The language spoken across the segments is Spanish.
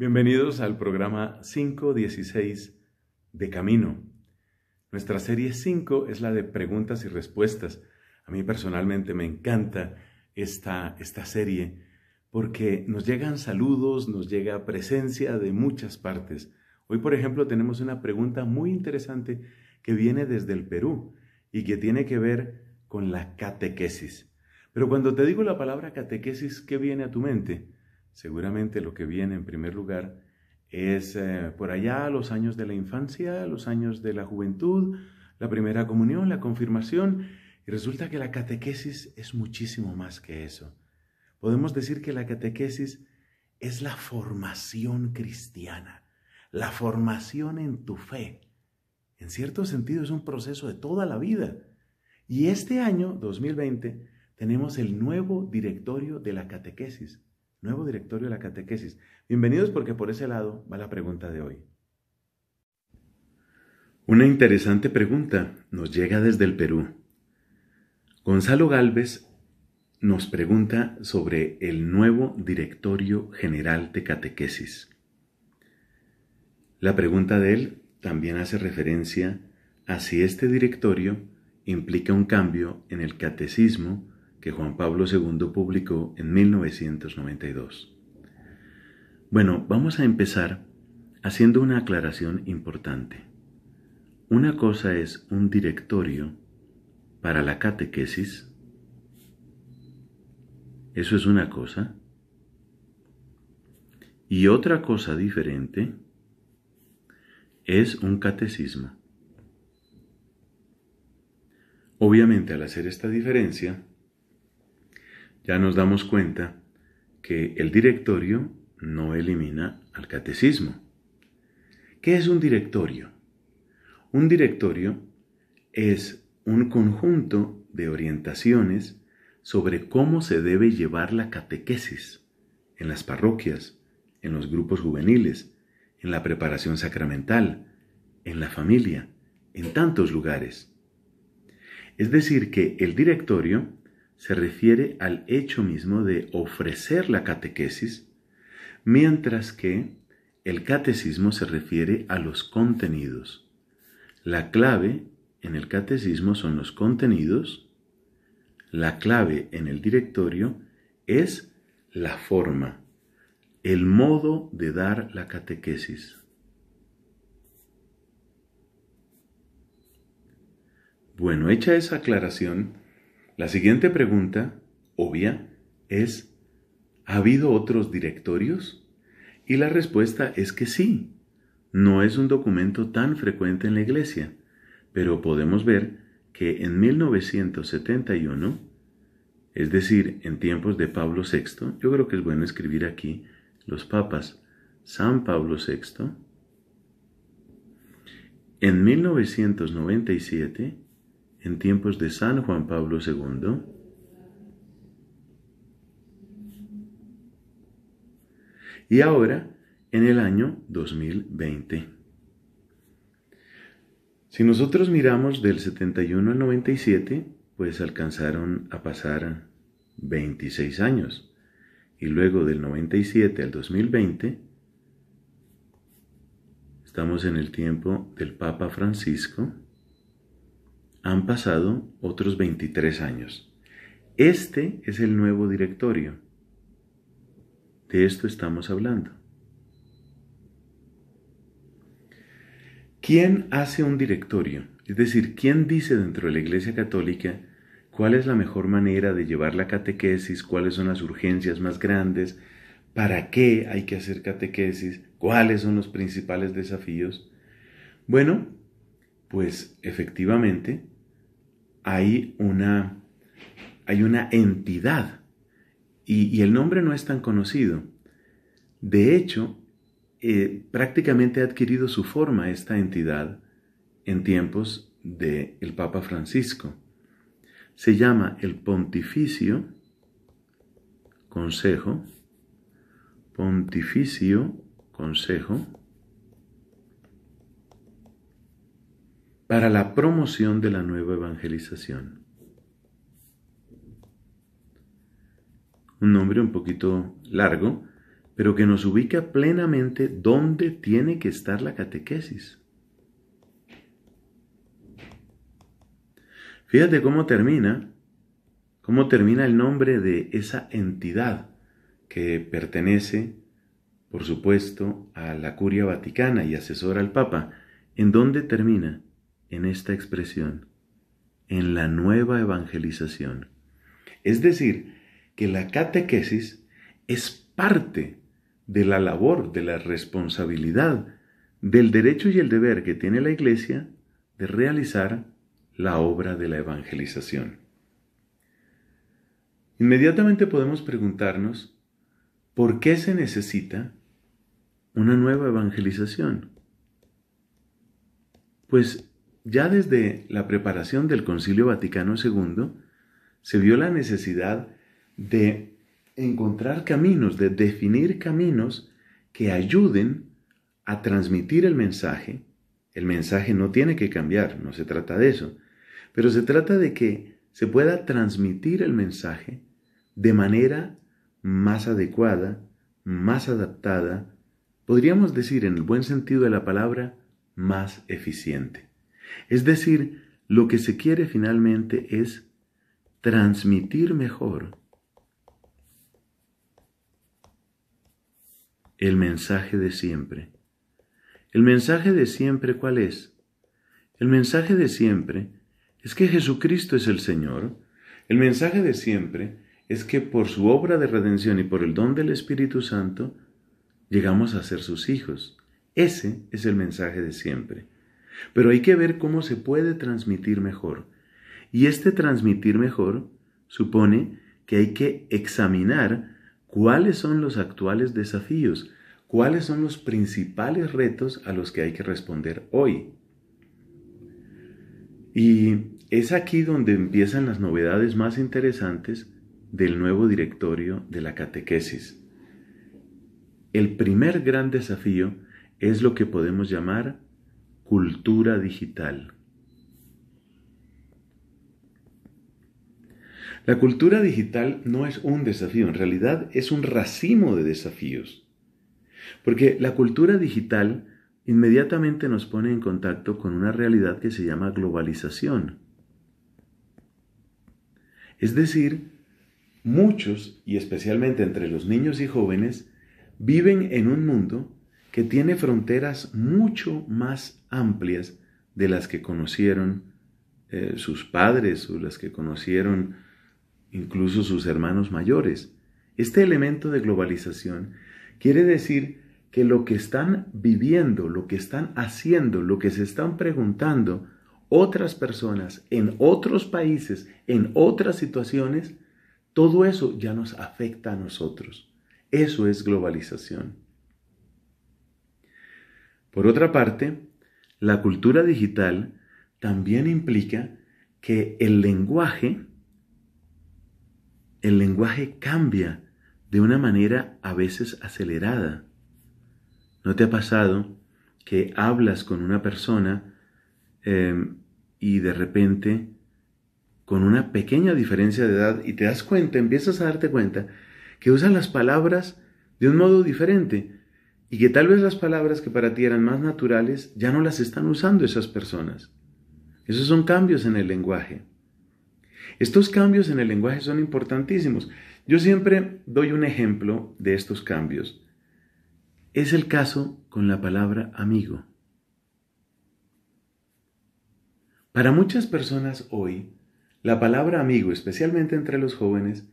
Bienvenidos al programa 516 de Camino. Nuestra serie 5 es la de preguntas y respuestas. A mí personalmente me encanta esta, esta serie porque nos llegan saludos, nos llega presencia de muchas partes. Hoy, por ejemplo, tenemos una pregunta muy interesante que viene desde el Perú y que tiene que ver con la catequesis. Pero cuando te digo la palabra catequesis, ¿qué viene a tu mente? Seguramente lo que viene en primer lugar es eh, por allá los años de la infancia, los años de la juventud, la primera comunión, la confirmación, y resulta que la catequesis es muchísimo más que eso. Podemos decir que la catequesis es la formación cristiana, la formación en tu fe. En cierto sentido es un proceso de toda la vida. Y este año, 2020, tenemos el nuevo directorio de la catequesis. Nuevo directorio de la catequesis. Bienvenidos porque por ese lado va la pregunta de hoy. Una interesante pregunta nos llega desde el Perú. Gonzalo Galvez nos pregunta sobre el nuevo Directorio General de Catequesis. La pregunta de él también hace referencia a si este directorio implica un cambio en el catecismo que Juan Pablo II publicó en 1992. Bueno, vamos a empezar haciendo una aclaración importante. Una cosa es un directorio para la catequesis. Eso es una cosa. Y otra cosa diferente es un catecismo. Obviamente al hacer esta diferencia, ya nos damos cuenta que el directorio no elimina al catecismo. ¿Qué es un directorio? Un directorio es un conjunto de orientaciones sobre cómo se debe llevar la catequesis en las parroquias, en los grupos juveniles, en la preparación sacramental, en la familia, en tantos lugares. Es decir, que el directorio se refiere al hecho mismo de ofrecer la catequesis, mientras que el catecismo se refiere a los contenidos. La clave en el catecismo son los contenidos, la clave en el directorio es la forma, el modo de dar la catequesis. Bueno, hecha esa aclaración, la siguiente pregunta, obvia, es, ¿ha habido otros directorios? Y la respuesta es que sí. No es un documento tan frecuente en la Iglesia, pero podemos ver que en 1971, es decir, en tiempos de Pablo VI, yo creo que es bueno escribir aquí los papas, San Pablo VI, en 1997 en tiempos de San Juan Pablo II, y ahora en el año 2020. Si nosotros miramos del 71 al 97, pues alcanzaron a pasar 26 años, y luego del 97 al 2020, estamos en el tiempo del Papa Francisco, han pasado otros 23 años. Este es el nuevo directorio. De esto estamos hablando. ¿Quién hace un directorio? Es decir, ¿quién dice dentro de la Iglesia Católica cuál es la mejor manera de llevar la catequesis, cuáles son las urgencias más grandes, para qué hay que hacer catequesis, cuáles son los principales desafíos? Bueno, pues efectivamente, hay una, hay una entidad y, el nombre no es tan conocido. De hecho, eh, prácticamente ha adquirido su forma esta entidad en tiempos del el Papa Francisco. Se llama el Pontificio Consejo, Pontificio Consejo para la promoción de la nueva evangelización. Un nombre un poquito largo, pero que nos ubica plenamente dónde tiene que estar la catequesis. Fíjate cómo termina, cómo termina el nombre de esa entidad que pertenece, por supuesto, a la Curia Vaticana y asesora al Papa. ¿En dónde termina? en esta expresión, en la nueva evangelización. Es decir, que la catequesis es parte de la labor, de la responsabilidad, del derecho y el deber que tiene la Iglesia de realizar la obra de la evangelización. Inmediatamente podemos preguntarnos, ¿por qué se necesita una nueva evangelización? Pues ya desde la preparación del Concilio Vaticano II, se vio la necesidad de encontrar caminos, de definir caminos que ayuden a transmitir el mensaje. El mensaje no tiene que cambiar, no se trata de eso, pero se trata de que se pueda transmitir el mensaje de manera más adecuada, más adaptada, podríamos decir en el buen sentido de la palabra, más eficiente. Es decir, lo que se quiere finalmente es transmitir mejor el mensaje de siempre. ¿El mensaje de siempre cuál es? El mensaje de siempre es que Jesucristo es el Señor. El mensaje de siempre es que por su obra de redención y por el don del Espíritu Santo llegamos a ser sus hijos. Ese es el mensaje de siempre. Pero hay que ver cómo se puede transmitir mejor. Y este transmitir mejor supone que hay que examinar cuáles son los actuales desafíos, cuáles son los principales retos a los que hay que responder hoy. Y es aquí donde empiezan las novedades más interesantes del nuevo directorio de la catequesis. El primer gran desafío es lo que podemos llamar Cultura digital. La cultura digital no es un desafío, en realidad es un racimo de desafíos. Porque la cultura digital inmediatamente nos pone en contacto con una realidad que se llama globalización. Es decir, muchos, y especialmente entre los niños y jóvenes, viven en un mundo que tiene fronteras mucho más amplias de las que conocieron eh, sus padres o las que conocieron incluso sus hermanos mayores. Este elemento de globalización quiere decir que lo que están viviendo, lo que están haciendo, lo que se están preguntando otras personas en otros países, en otras situaciones, todo eso ya nos afecta a nosotros. Eso es globalización. Por otra parte, la cultura digital también implica que el lenguaje, el lenguaje cambia de una manera a veces acelerada. ¿No te ha pasado que hablas con una persona em, y de repente, con una pequeña diferencia de edad, y te das cuenta, empiezas a darte cuenta, que usan las palabras de un modo diferente? y que tal vez las palabras que para ti eran más naturales ya no las están usando esas personas. Esos son cambios en el lenguaje. Estos cambios en el lenguaje son importantísimos. Yo siempre doy un ejemplo de estos cambios. Es el caso con la palabra amigo. Para muchas personas hoy, la palabra amigo, especialmente entre los jóvenes,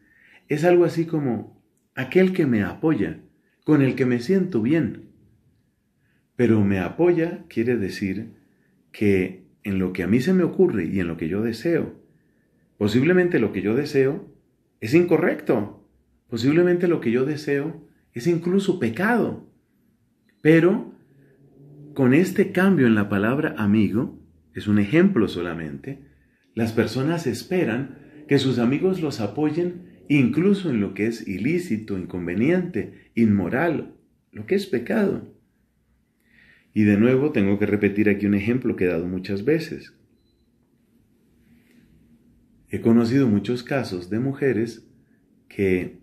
es algo así como aquel que me apoya, con el que me siento bien. Pero me apoya quiere decir que en lo que a mí se me ocurre y en lo que yo deseo, posiblemente lo que yo deseo es incorrecto, posiblemente lo que yo deseo es incluso pecado. Pero con este cambio en la palabra amigo, es un ejemplo solamente, las personas esperan que sus amigos los apoyen incluso en lo que es ilícito, inconveniente, inmoral, lo que es pecado. Y de nuevo tengo que repetir aquí un ejemplo que he dado muchas veces. He conocido muchos casos de mujeres que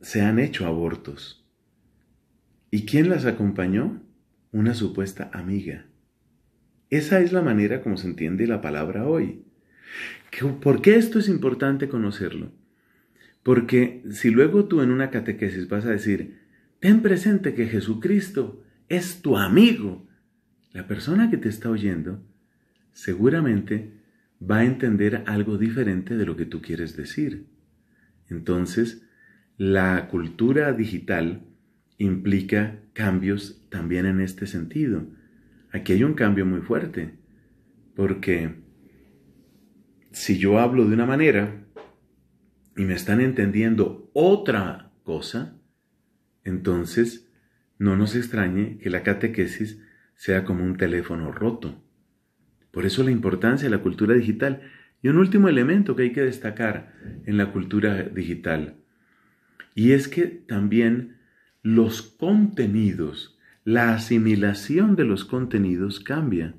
se han hecho abortos. ¿Y quién las acompañó? Una supuesta amiga. Esa es la manera como se entiende la palabra hoy. ¿Por qué esto es importante conocerlo? Porque si luego tú en una catequesis vas a decir, ten presente que Jesucristo es tu amigo, la persona que te está oyendo seguramente va a entender algo diferente de lo que tú quieres decir. Entonces, la cultura digital implica cambios también en este sentido. Aquí hay un cambio muy fuerte, porque si yo hablo de una manera y me están entendiendo otra cosa, entonces no nos extrañe que la catequesis sea como un teléfono roto. Por eso la importancia de la cultura digital. Y un último elemento que hay que destacar en la cultura digital, y es que también los contenidos, la asimilación de los contenidos cambia.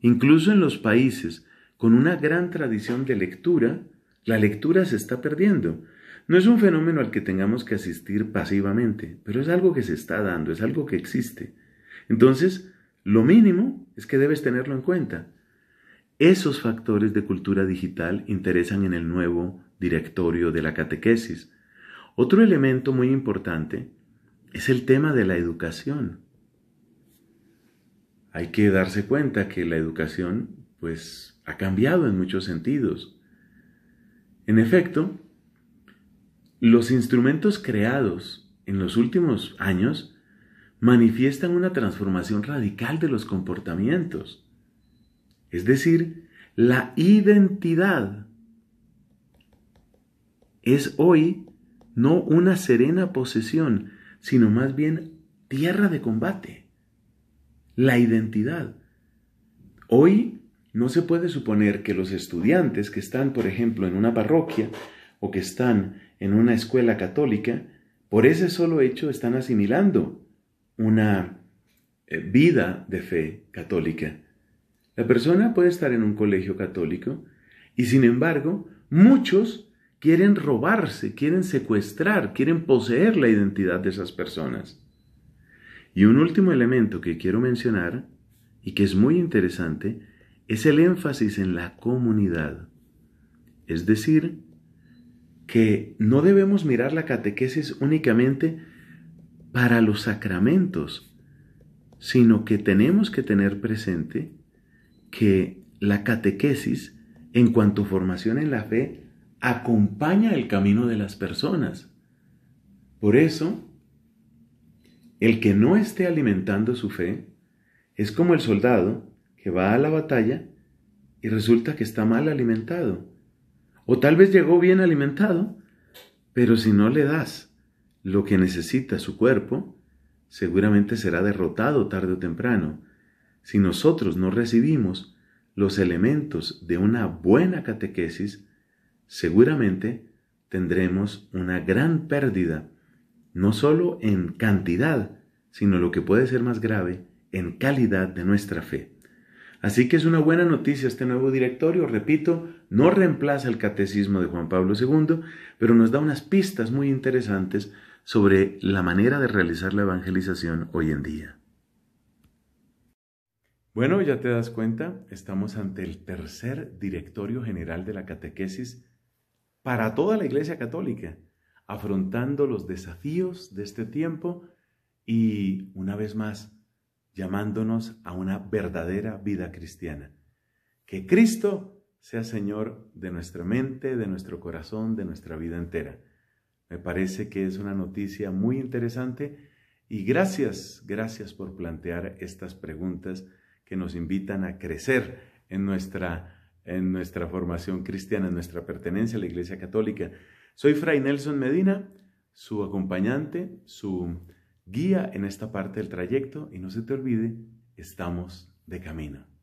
Incluso en los países con una gran tradición de lectura, la lectura se está perdiendo. No es un fenómeno al que tengamos que asistir pasivamente, pero es algo que se está dando, es algo que existe. Entonces, lo mínimo es que debes tenerlo en cuenta. Esos factores de cultura digital interesan en el nuevo directorio de la catequesis. Otro elemento muy importante es el tema de la educación. Hay que darse cuenta que la educación pues ha cambiado en muchos sentidos. En efecto, los instrumentos creados en los últimos años manifiestan una transformación radical de los comportamientos, es decir, la identidad es hoy no una serena posesión, sino más bien tierra de combate. La identidad. Hoy no se puede suponer que los estudiantes que están, por ejemplo, en una parroquia o que están en una escuela católica, por ese solo hecho están asimilando una eh, vida de fe católica. La persona puede estar en un colegio católico y sin embargo muchos quieren robarse, quieren secuestrar, quieren poseer la identidad de esas personas. Y un último elemento que quiero mencionar y que es muy interesante es el énfasis en la comunidad. Es decir, que no debemos mirar la catequesis únicamente para los sacramentos, sino que tenemos que tener presente que la catequesis, en cuanto formación en la fe, acompaña el camino de las personas. Por eso, el que no esté alimentando su fe es como el soldado que va a la batalla y resulta que está mal alimentado. O tal vez llegó bien alimentado, pero si no le das lo que necesita su cuerpo, seguramente será derrotado tarde o temprano. Si nosotros no recibimos los elementos de una buena catequesis, seguramente tendremos una gran pérdida, no solo en cantidad, sino lo que puede ser más grave, en calidad de nuestra fe. Así que es una buena noticia este nuevo directorio, repito, no reemplaza el catecismo de Juan Pablo II, pero nos da unas pistas muy interesantes sobre la manera de realizar la evangelización hoy en día. Bueno, ya te das cuenta, estamos ante el tercer directorio general de la catequesis para toda la Iglesia Católica, afrontando los desafíos de este tiempo y, una vez más, llamándonos a una verdadera vida cristiana. Que Cristo sea Señor de nuestra mente, de nuestro corazón, de nuestra vida entera. Me parece que es una noticia muy interesante y gracias, gracias por plantear estas preguntas que nos invitan a crecer en nuestra, en nuestra formación cristiana, en nuestra pertenencia a la Iglesia Católica. Soy Fray Nelson Medina, su acompañante, su guía en esta parte del trayecto y no se te olvide, estamos de camino.